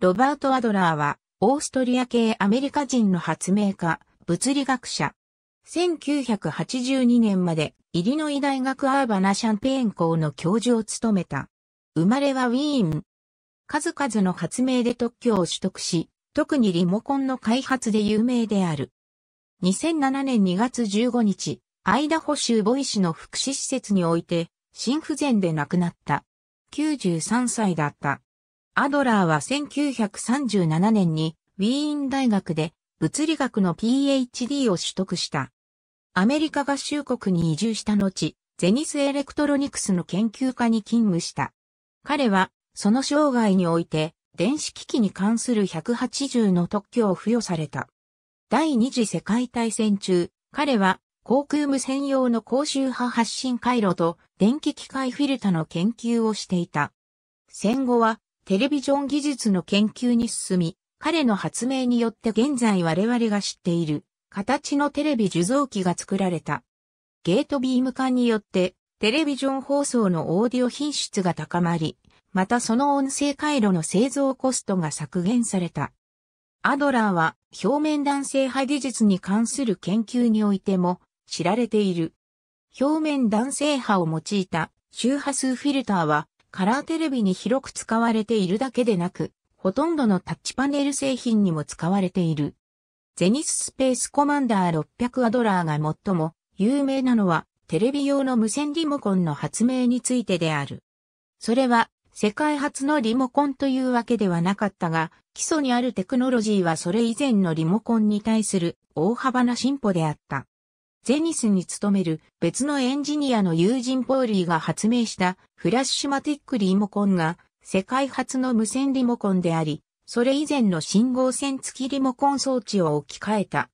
ロバート・アドラーは、オーストリア系アメリカ人の発明家、物理学者。1982年まで、イリノイ大学アーバナ・シャンペーン校の教授を務めた。生まれはウィーン。数々の発明で特許を取得し、特にリモコンの開発で有名である。2007年2月15日、アイダホ州ボイ市の福祉施設において、心不全で亡くなった。93歳だった。アドラーは1937年にウィーン大学で物理学の PhD を取得した。アメリカ合衆国に移住した後、ゼニスエレクトロニクスの研究家に勤務した。彼は、その生涯において、電子機器に関する180の特許を付与された。第二次世界大戦中、彼は航空無線用の高周波発信回路と電気機械フィルタの研究をしていた。戦後はテレビジョン技術の研究に進み、彼の発明によって現在我々が知っている形のテレビ受像機が作られた。ゲートビーム化によってテレビジョン放送のオーディオ品質が高まり、またその音声回路の製造コストが削減された。アドラーは表面弾性派技術に関する研究においても知られている。表面弾性波を用いた周波数フィルターはカラーテレビに広く使われているだけでなく、ほとんどのタッチパネル製品にも使われている。ゼニススペースコマンダー600アドラーが最も有名なのはテレビ用の無線リモコンの発明についてである。それは世界初のリモコンというわけではなかったが、基礎にあるテクノロジーはそれ以前のリモコンに対する大幅な進歩であった。ゼニスに勤める別のエンジニアの友人ポーリーが発明したフラッシュマティックリモコンが世界初の無線リモコンであり、それ以前の信号線付きリモコン装置を置き換えた。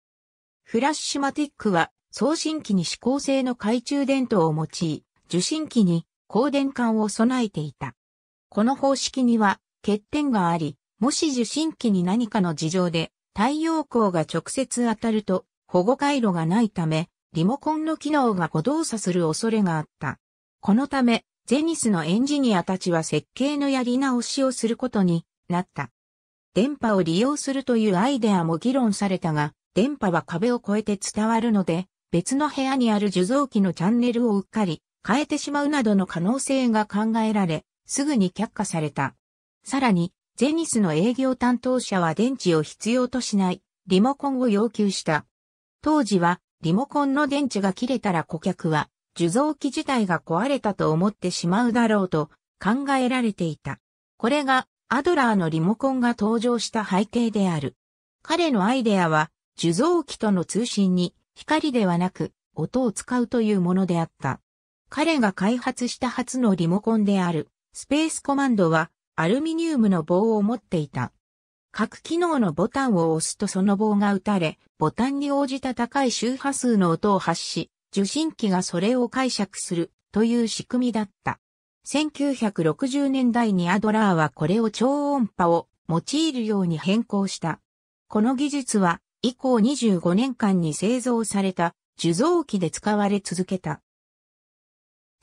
フラッシュマティックは送信機に指向性の懐中電灯を用い、受信機に光電管を備えていた。この方式には欠点があり、もし受信機に何かの事情で太陽光が直接当たると保護回路がないため、リモコンの機能が誤動作する恐れがあった。このため、ゼニスのエンジニアたちは設計のやり直しをすることになった。電波を利用するというアイデアも議論されたが、電波は壁を越えて伝わるので、別の部屋にある受像機のチャンネルをうっかり変えてしまうなどの可能性が考えられ、すぐに却下された。さらに、ゼニスの営業担当者は電池を必要としないリモコンを要求した。当時はリモコンの電池が切れたら顧客は、受像機自体が壊れたと思ってしまうだろうと考えられていた。これがアドラーのリモコンが登場した背景である。彼のアイデアは、受像機との通信に光ではなく音を使うというものであった。彼が開発した初のリモコンであるスペースコマンドはアルミニウムの棒を持っていた。各機能のボタンを押すとその棒が打たれ、ボタンに応じた高い周波数の音を発し、受信機がそれを解釈するという仕組みだった。1960年代にアドラーはこれを超音波を用いるように変更した。この技術は以降25年間に製造された受像機で使われ続けた。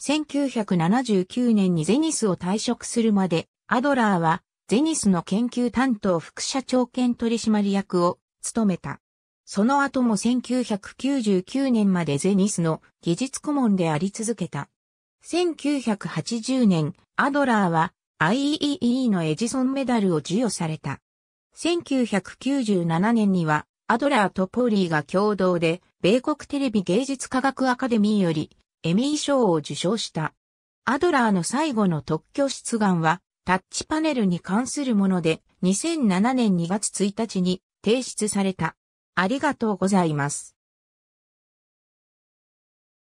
1979年にゼニスを退職するまでアドラーはゼニスの研究担当副社長兼取締役を務めた。その後も1999年までゼニスの技術顧問であり続けた。1980年、アドラーは IEEE のエジソンメダルを授与された。1997年には、アドラーとポーリーが共同で、米国テレビ芸術科学アカデミーより、エミー賞を受賞した。アドラーの最後の特許出願は、タッチパネルに関するもので2007年2月1日に提出された。ありがとうございます。